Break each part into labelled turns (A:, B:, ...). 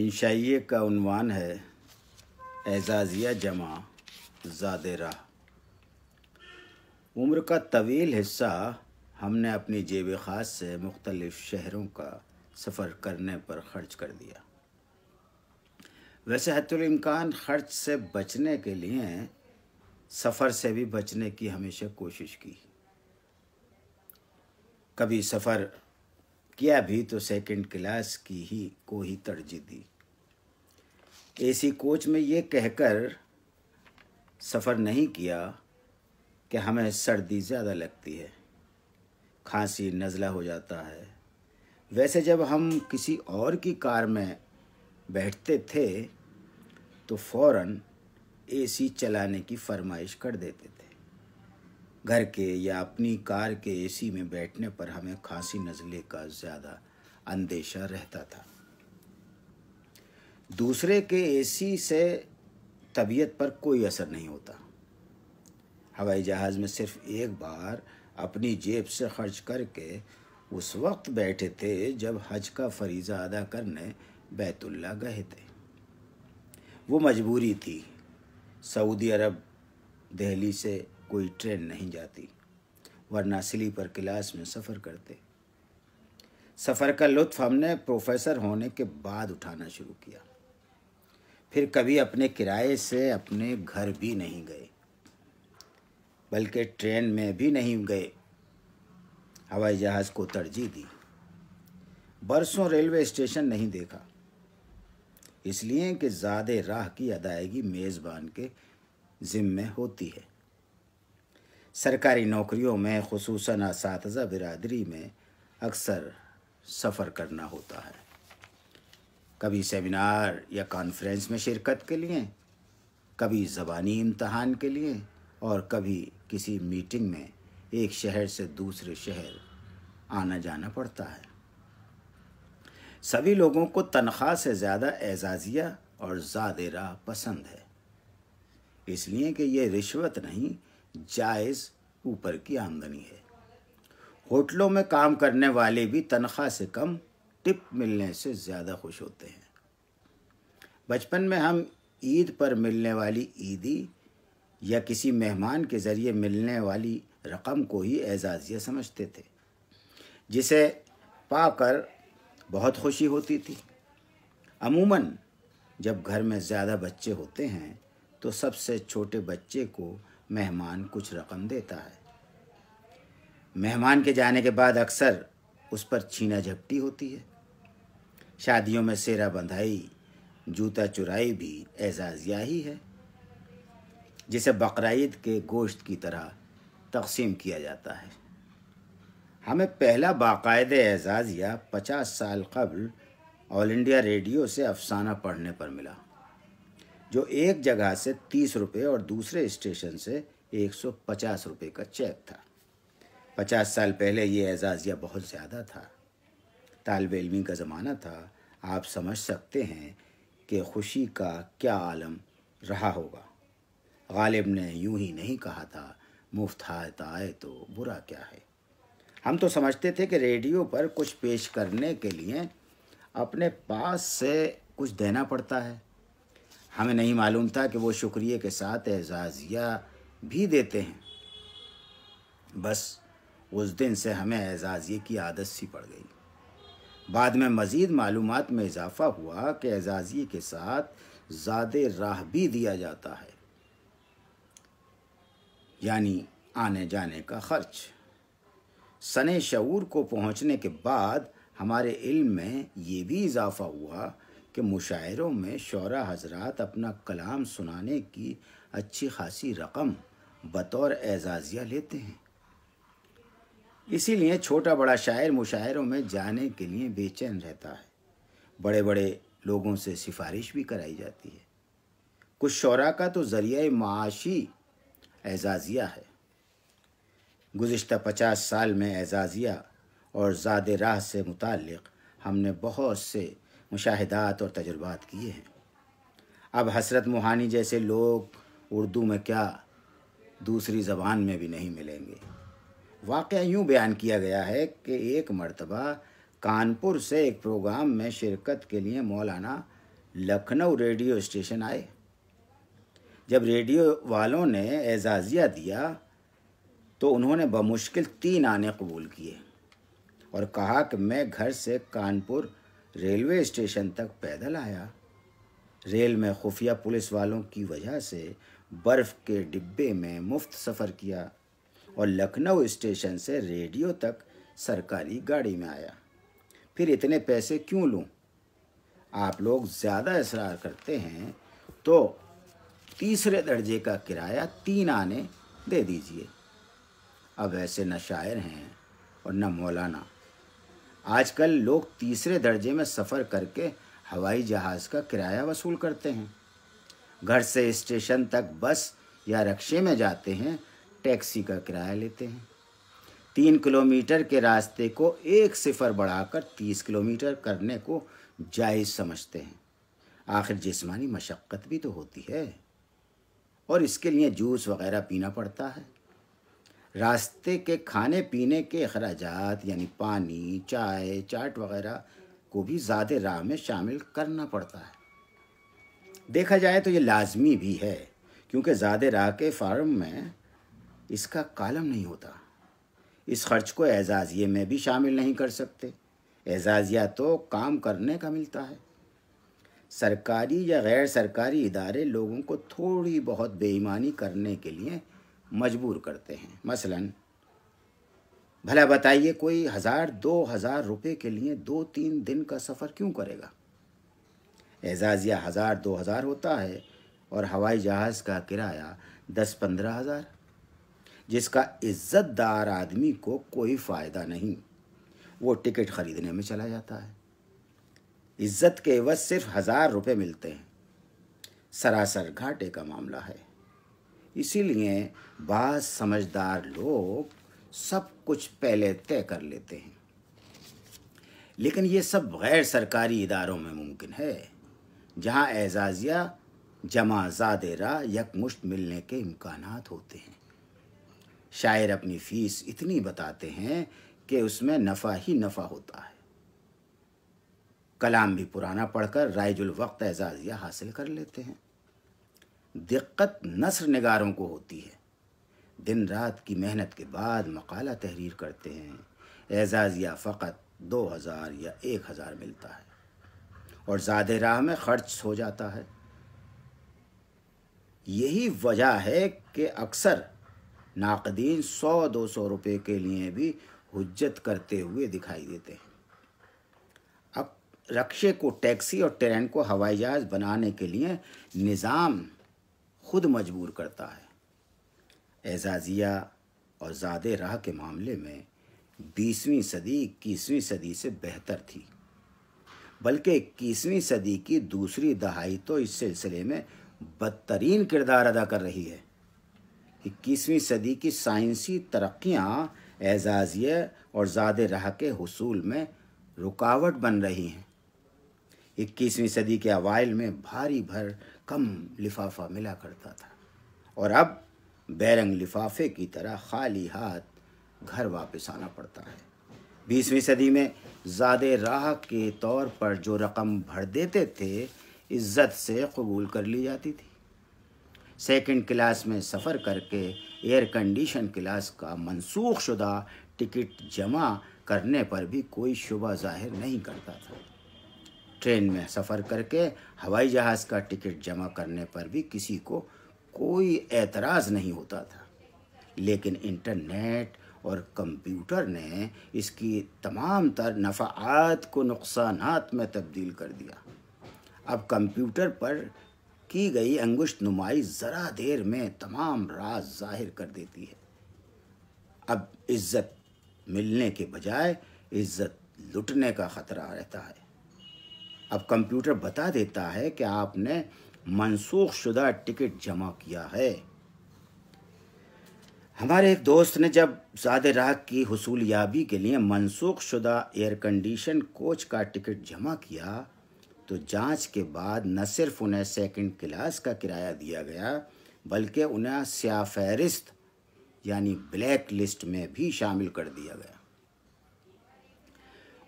A: इंशाइये का है एजाजिया जमा ज़ाद राह उम्र का तवील हिस्सा हमने अपनी जेब ख़ास से मुख्तलिफ़ शहरों का सफ़र करने पर ख़र्च कर दिया वैसे हतुलमकान ख़र्च से बचने के लिए सफ़र से भी बचने की हमेशा कोशिश की कभी सफ़र किया भी तो सेकंड क्लास की ही को ही तरजीह दी एसी कोच में ये कहकर सफ़र नहीं किया कि हमें सर्दी ज़्यादा लगती है खांसी नज़ला हो जाता है वैसे जब हम किसी और की कार में बैठते थे तो फ़ौर एसी चलाने की फरमाइश कर देते थे घर के या अपनी कार के एसी में बैठने पर हमें खांसी नज़ले का ज़्यादा अंदेशा रहता था दूसरे के एसी से तबीयत पर कोई असर नहीं होता हवाई जहाज़ में सिर्फ एक बार अपनी जेब से खर्च करके उस वक्त बैठे थे जब हज का फरीज़ा अदा करने बैतुल्ला गए थे वो मजबूरी थी सऊदी अरब दहली से कोई ट्रेन नहीं जाती वरना स्लीपर क्लास में सफ़र करते सफ़र का लुत्फ हमने प्रोफेसर होने के बाद उठाना शुरू किया फिर कभी अपने किराए से अपने घर भी नहीं गए बल्कि ट्रेन में भी नहीं गए हवाई जहाज़ को तरजीह दी बरसों रेलवे स्टेशन नहीं देखा इसलिए कि ज़्यादा राह की अदायगी मेज़बान के ज़िम्मे होती है सरकारी नौकरियों में खसूस इस बिरदरी में अक्सर सफ़र करना होता है कभी सेमिनार या कॉन्फ्रेंस में शिरकत के लिए कभी ज़बानी इम्तहान के लिए और कभी किसी मीटिंग में एक शहर से दूसरे शहर आना जाना पड़ता है सभी लोगों को तनख्वाह से ज़्यादा एजाजिया और ज़्यादा पसंद है इसलिए कि ये रिश्वत नहीं जायज़ ऊपर की आमदनी है होटलों में काम करने वाले भी तनख्वाह से कम टिप मिलने से ज़्यादा खुश होते हैं बचपन में हम ईद पर मिलने वाली ईदी या किसी मेहमान के ज़रिए मिलने वाली रकम को ही एजाज़िया समझते थे जिसे पाकर बहुत खुशी होती थी अमूमन जब घर में ज़्यादा बच्चे होते हैं तो सबसे छोटे बच्चे को मेहमान कुछ रकम देता है मेहमान के जाने के बाद अक्सर उस पर छीना झपटी होती है शादियों में सेरा बंधाई जूता चुराई भी एजाजिया ही है जिसे बकर के गोश्त की तरह तकसीम किया जाता है हमें पहला बाकायद एजाजिया पचास साल कबल ऑल इंडिया रेडियो से अफसाना पढ़ने पर मिला जो एक जगह से तीस रुपये और दूसरे स्टेशन से एक सौ पचास रुपये का चेक था पचास साल पहले ये एजाजिया बहुत ज़्यादा था तालब इलमी का ज़माना था आप समझ सकते हैं कि खुशी का क्या आलम रहा होगा गालिब ने यूं ही नहीं कहा था मुफ्त हाथ आए तो बुरा क्या है हम तो समझते थे कि रेडियो पर कुछ पेश करने के लिए अपने पास से कुछ देना पड़ता है हमें नहीं मालूम था कि वो शुक्रिया के साथ एजाज़िया भी देते हैं बस उस दिन से हमें एजाज़िए की आदत सी पड़ गई बाद में मज़ीद मालूम में इजाफ़ा हुआ कि एजाज़िए के साथ ज़्यादा राह भी दिया जाता है यानी आने जाने का खर्च सन शूर को पहुँचने के बाद हमारे इल्म में ये भी इजाफ़ा हुआ कि मुशायरों में शरा हजरत अपना कलाम सुनाने की अच्छी खासी रकम बतौर एजाजिया लेते हैं इसीलिए छोटा बड़ा शायर मुशायरों में जाने के लिए बेचैन रहता है बड़े बड़े लोगों से सिफारिश भी कराई जाती है कुछ शरा का तो ज़रिया माशी एजाजिया है गुज्त पचास साल में एजाजिया और ज़ाद राह से मुतक़ हमने बहुत से मुशाहदात और तजुर्बात किए हैं अब हसरत मोहानी जैसे लोग उर्दू में क्या दूसरी ज़बान में भी नहीं मिलेंगे वाक़ यूँ बयान किया गया है कि एक मरतबा कानपुर से एक प्रोग्राम में शिरकत के लिए मौलाना लखनऊ रेडियो स्टेशन आए जब रेडियो वालों ने एजाज़िया दिया तो उन्होंने बमुश्किल तीन आने कबूल किए और कहा कि मैं घर से कानपुर रेलवे स्टेशन तक पैदल आया रेल में खुफिया पुलिस वालों की वजह से बर्फ़ के डिब्बे में मुफ्त सफ़र किया और लखनऊ स्टेशन से रेडियो तक सरकारी गाड़ी में आया फिर इतने पैसे क्यों लूँ आप लोग ज़्यादा इसरार करते हैं तो तीसरे दर्जे का किराया तीन आने दे दीजिए अब ऐसे न शायर हैं और न मौलाना आजकल लोग तीसरे दर्जे में सफ़र करके हवाई जहाज़ का किराया वसूल करते हैं घर से स्टेशन तक बस या रक्शे में जाते हैं टैक्सी का किराया लेते हैं तीन किलोमीटर के रास्ते को एक सिफर बढ़ाकर तीस किलोमीटर करने को जायज़ समझते हैं आखिर जिस्मानी मशक्क़त भी तो होती है और इसके लिए जूस वगैरह पीना पड़ता है रास्ते के खाने पीने के अखराज यानी पानी चाय चाट वगैरह को भी ज़्यादा राह में शामिल करना पड़ता है देखा जाए तो ये लाजमी भी है क्योंकि ज़्यादा राह के फार्म में इसका कालम नहीं होता इस खर्च को एजाजिए में भी शामिल नहीं कर सकते एजाजिया तो काम करने का मिलता है सरकारी या गैर सरकारी इदारे लोगों को थोड़ी बहुत बेईमानी करने के लिए मजबूर करते हैं मसलन भला बताइए कोई हज़ार दो हज़ार रुपये के लिए दो तीन दिन का सफ़र क्यों करेगा एजाजिया हज़ार दो हज़ार होता है और हवाई जहाज़ का किराया दस पंद्रह हज़ार जिसका इज़्ज़तदार आदमी को कोई फ़ायदा नहीं वो टिकट ख़रीदने में चला जाता है इज़्ज़त के वज सिर्फ हज़ार रुपये मिलते हैं सरासर घाटे का मामला है इसीलिए बाद समझदार लोग सब कुछ पहले तय कर लेते हैं लेकिन ये सब गैर सरकारी इदारों में मुमकिन है जहाँ एजाजिया जमा ज़ादेरा यकमुश्त मिलने के इम्कान होते हैं शायर अपनी फ़ीस इतनी बताते हैं कि उसमें नफ़ा ही नफ़ा होता है कलाम भी पुराना पढ़कर रायजुल वक्त एजाजिया हासिल कर लेते हैं दिक्कत नसर नगारों को होती है दिन रात की मेहनत के बाद मकाला तहरीर करते हैं एजाज़ या फ़कत दो हज़ार या एक हज़ार मिलता है और ज़्यादा राह में खर्च हो जाता है यही वजह है कि अक्सर नाकदीन सौ दो सौ रुपये के लिए भी हजत करते हुए दिखाई देते हैं अब रक्शे को टैक्सी और ट्रेन को हवाई जहाज़ बनाने के लिए निज़ाम खुद मजबूर करता है एजाजिया और ज़ाद राह के मामले में बीसवीं सदी इक्कीसवीं सदी से बेहतर थी बल्कि इक्कीसवीं सदी की दूसरी दहाई तो इस सिलसिले में बदतरीन किरदार अदा कर रही है इक्कीसवीं सदी की साइंसी तरक्याँ एजाजिया और ज़ाद राह के हसूल में रुकावट बन रही हैं इक्कीसवीं सदी के अवाइल में भारी भर कम लिफाफा मिला करता था और अब बैरंग लिफाफे की तरह खाली हाथ घर वापस आना पड़ता है बीसवीं सदी में ज़्यादा राह के तौर पर जो रकम भर देते थे इज़्ज़त से कबूल कर ली जाती थी सेकंड क्लास में सफ़र करके एयर कंडीशन क्लास का मनसूख शुदा टिकट जमा करने पर भी कोई शुबा जाहिर नहीं करता था ट्रेन में सफ़र करके हवाई जहाज़ का टिकट जमा करने पर भी किसी को कोई एतराज़ नहीं होता था लेकिन इंटरनेट और कंप्यूटर ने इसकी तमाम तर नफ़ात को नुकसान में तब्दील कर दिया अब कंप्यूटर पर की गई अंगुश्त नुमाई ज़रा देर में तमाम राज जाहिर कर देती है अब इज़्ज़त मिलने के बजाय इज़्ज़त लुटने का ख़तरा रहता है अब कंप्यूटर बता देता है कि आपने मनसूख शुदा टिकट जमा किया है हमारे एक दोस्त ने जब ज़्यादा राह की हसूलियाबी के लिए मनसूख शुदा एयर कंडीशन कोच का टिकट जमा किया तो जांच के बाद न सिर्फ उन्हें सेकंड क्लास का किराया दिया गया बल्कि उन्हें स्या यानी ब्लैक लिस्ट में भी शामिल कर दिया गया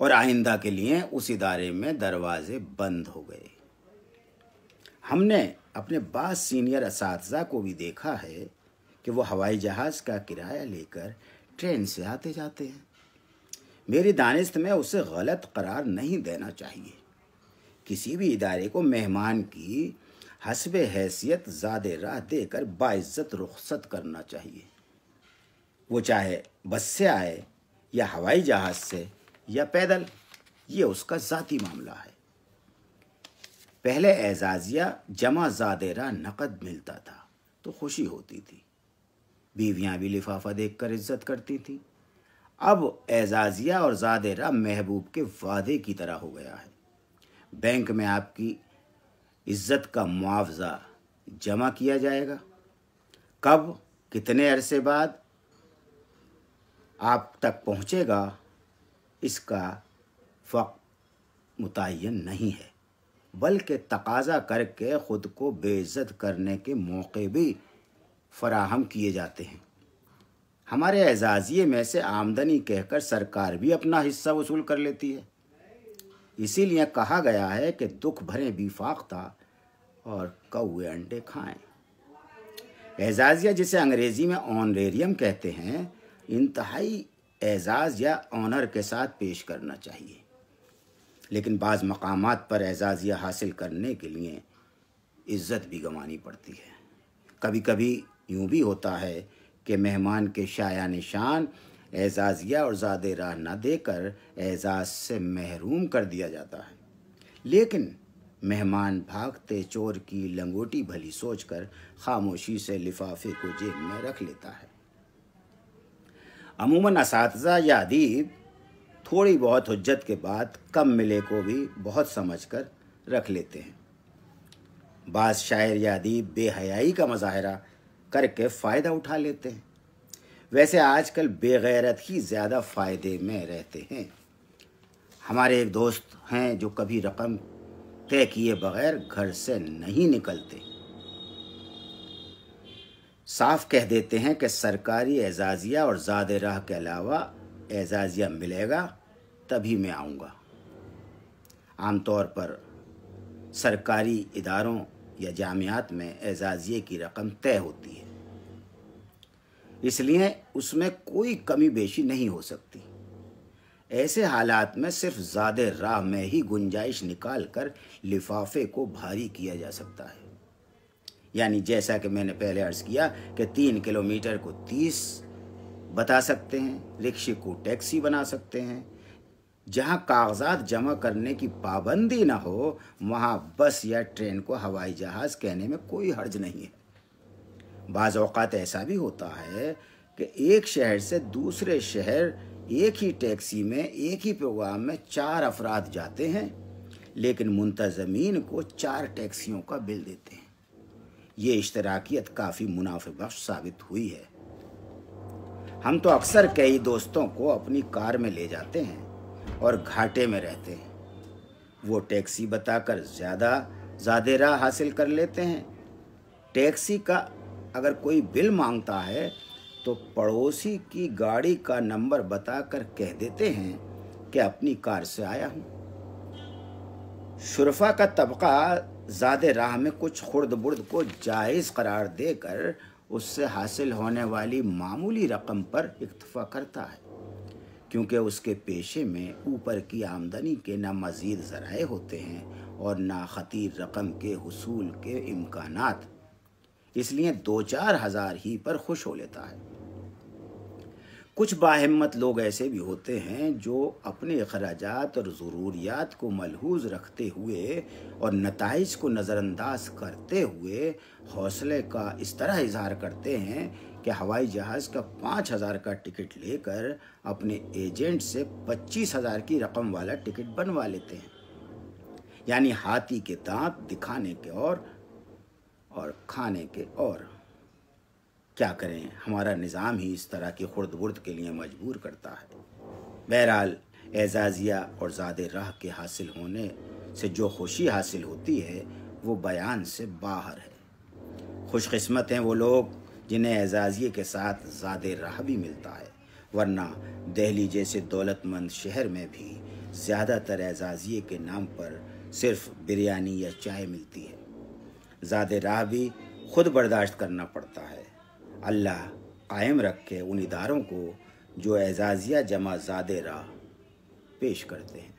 A: और आइंदा के लिए उस इदारे में दरवाजे बंद हो गए हमने अपने बास सीनियर इस को भी देखा है कि वो हवाई जहाज़ का किराया लेकर ट्रेन से आते जाते हैं मेरी दानिश में उसे गलत करार नहीं देना चाहिए किसी भी इदारे को मेहमान की हसब हैसियत ज़्यादा राह देकर बाइज्जत रुखसत करना चाहिए वो चाहे बस से आए या हवाई जहाज़ से या पैदल ये उसका ज़ाती मामला है पहले एजाजिया जमा ज़ादेरा नकद मिलता था तो खुशी होती थी बीवियाँ भी लिफाफा देखकर इज्जत करती थी अब एजाजिया और ज़ादेरा महबूब के वादे की तरह हो गया है बैंक में आपकी इज्जत का मुआवजा जमा किया जाएगा कब कितने अरसे बाद आप तक पहुँचेगा इसका फ़क मुतन नहीं है बल्कि तकाजा करके ख़ुद को बेज़त करने के मौके भी फराहम किए जाते हैं हमारे एजाजिए में से आमदनी कहकर सरकार भी अपना हिस्सा वसूल कर लेती है इसीलिए कहा गया है कि दुख भरे फाख्ता और कौए अंडे खाएं एजाजिया जिसे अंग्रेज़ी में ऑनरेरियम कहते हैं इंतहाई एज़ाज़ या ऑनर के साथ पेश करना चाहिए लेकिन बाज़ मकाम पर एज़ाज़ या हासिल करने के लिए इज़्ज़त भी गंवानी पड़ती है कभी कभी यूँ भी होता है कि मेहमान के शाया निशान एजाजिया और ज़्यादा राह न देकर एजाज से महरूम कर दिया जाता है लेकिन मेहमान भागते चोर की लंगोटी भली सोचकर खामोशी से लिफाफे को जेब में रख लेता है अमूमन इस या अदीब थोड़ी बहुत हजत के बाद कम मिले को भी बहुत समझ कर रख लेते हैं बाद शायर या अदीब बेहयाई का मजाहरा करके फ़ायदा उठा लेते हैं वैसे आजकल बेगैरत ही ज़्यादा फ़ायदे में रहते हैं हमारे एक दोस्त हैं जो कभी रकम तय किए बगैर घर से नहीं निकलते साफ कह देते हैं कि सरकारी एजाज़िया और ज़ाद राह के अलावा एजाज़िया मिलेगा तभी मैं आऊँगा आमतौर पर सरकारी इदारों या जामियात में एजाज़िए की रकम तय होती है इसलिए उसमें कोई कमी बेशी नहीं हो सकती ऐसे हालात में सिर्फ ज़्यादा राह में ही गुंजाइश निकाल कर लिफाफे को भारी किया जा सकता है यानी जैसा कि मैंने पहले अर्ज़ किया कि तीन किलोमीटर को तीस बता सकते हैं रिक्शे को टैक्सी बना सकते हैं जहाँ कागजात जमा करने की पाबंदी ना हो वहाँ बस या ट्रेन को हवाई जहाज़ कहने में कोई हर्ज नहीं है बाज़ ऐसा भी होता है कि एक शहर से दूसरे शहर एक ही टैक्सी में एक ही प्रोग्राम में चार अफराद जाते हैं लेकिन मुंतज़मीन को चार टैक्सियों का बिल देते हैं ये इश्तराकियत काफ़ी मुनाफ़ बख्श साबित हुई है हम तो अक्सर कई दोस्तों को अपनी कार में ले जाते हैं और घाटे में रहते हैं वो टैक्सी बताकर ज़्यादा ज़्यादा राह हासिल कर लेते हैं टैक्सी का अगर कोई बिल मांगता है तो पड़ोसी की गाड़ी का नंबर बताकर कह देते हैं कि अपनी कार से आया हूँ शुरफा का तबका ज़्यादा राह में कुछ खुर्द बुर्द को जायज़ करार देकर उससे हासिल होने वाली मामूली रकम पर इक्तफा करता है क्योंकि उसके पेशे में ऊपर की आमदनी के ना मज़ीद ज़राए होते हैं और ना ख़तीर रकम के हसूल के इम्कानात इसलिए दो चार हज़ार ही पर खुश हो लेता है कुछ बाहिम्मत लोग ऐसे भी होते हैं जो अपने अखराज और ज़रूरियात को मलहूज रखते हुए और नतज को नज़रअंदाज करते हुए हौसले का इस तरह इजहार करते हैं कि हवाई जहाज़ का पाँच हज़ार का टिकट लेकर अपने एजेंट से पच्चीस हज़ार की रकम वाला टिकट बनवा लेते हैं यानी हाथी के दांत दिखाने के और और खाने के और क्या करें हमारा निज़ाम ही इस तरह की खुर्द बुर्द के लिए मजबूर करता है बहरहाल एजाजिया और ज़ाद राह के हासिल होने से जो खुशी हासिल होती है वो बयान से बाहर है खुशकस्मत हैं वो लोग जिन्हें एजाजिए के साथ ज़ाद राह भी मिलता है वरना दहली जैसे दौलतमंद शहर में भी ज़्यादातर एजाजिए के नाम पर सिर्फ बिरयानी या चाय मिलती है ज़्यादा राह भी खुद बर्दाश्त करना पड़ता है अल्लाह कायम रख के उन इदारों को जो एजाजिया जमा ज़ादे राह पेश करते हैं